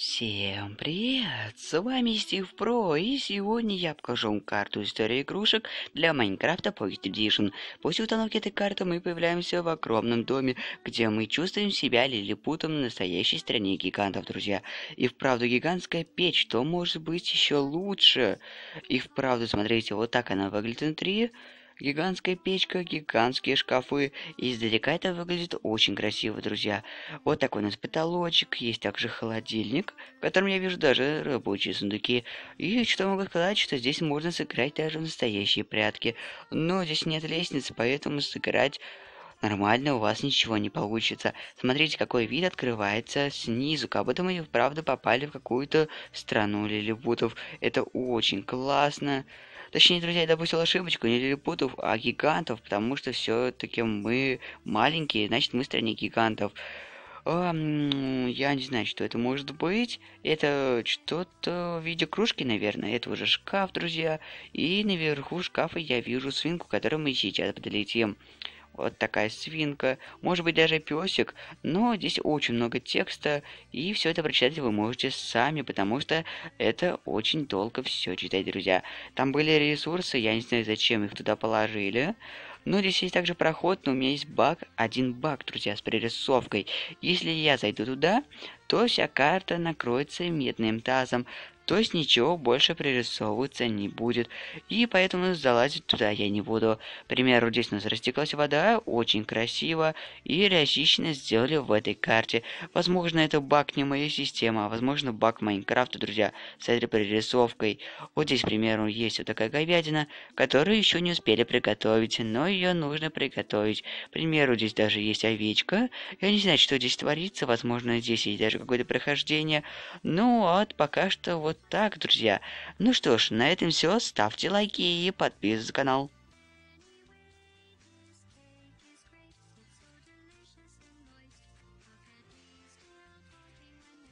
Всем привет! С вами Стив Про, и сегодня я покажу вам карту истории игрушек для Майнкрафта Pocket Edition. После установки этой карты мы появляемся в огромном доме, где мы чувствуем себя лилипутом на настоящей стране гигантов, друзья. И вправду гигантская печь, что может быть еще лучше? И вправду, смотрите, вот так она выглядит внутри. Гигантская печка, гигантские шкафы. И издалека это выглядит очень красиво, друзья. Вот такой у нас потолочек. Есть также холодильник, в котором я вижу даже рабочие сундуки. И что могу сказать, что здесь можно сыграть даже настоящие прятки. Но здесь нет лестницы, поэтому сыграть нормально, у вас ничего не получится. Смотрите, какой вид открывается снизу, как будто мы и правда попали в какую-то страну лилипутов. Это очень классно. Точнее, друзья, я допустил ошибочку, не перепутав а гигантов, потому что все-таки мы маленькие, значит, мы стране гигантов. А, я не знаю, что это может быть. Это что-то в виде кружки, наверное. Это уже шкаф, друзья. И наверху шкафа я вижу свинку, к которой мы сейчас подлетим вот такая свинка, может быть даже песик, но здесь очень много текста, и все это прочитать вы можете сами, потому что это очень долго все читать, друзья. Там были ресурсы, я не знаю, зачем их туда положили. Но здесь есть также проход, но у меня есть баг, один баг, друзья, с прорисовкой. Если я зайду туда, то вся карта накроется медным тазом то есть ничего больше пририсовываться не будет, и поэтому залазить туда я не буду. К примеру, здесь у нас растеклась вода, очень красиво, и реалистично сделали в этой карте. Возможно, это баг не моей системы, а возможно, баг Майнкрафта, друзья, с этой прорисовкой. Вот здесь, к примеру, есть вот такая говядина, которую еще не успели приготовить, но ее нужно приготовить. К примеру, здесь даже есть овечка. Я не знаю, что здесь творится, возможно, здесь есть даже какое-то прохождение. Ну, а вот пока что вот так, друзья. Ну что ж, на этом все. Ставьте лайки и подписывайтесь на канал.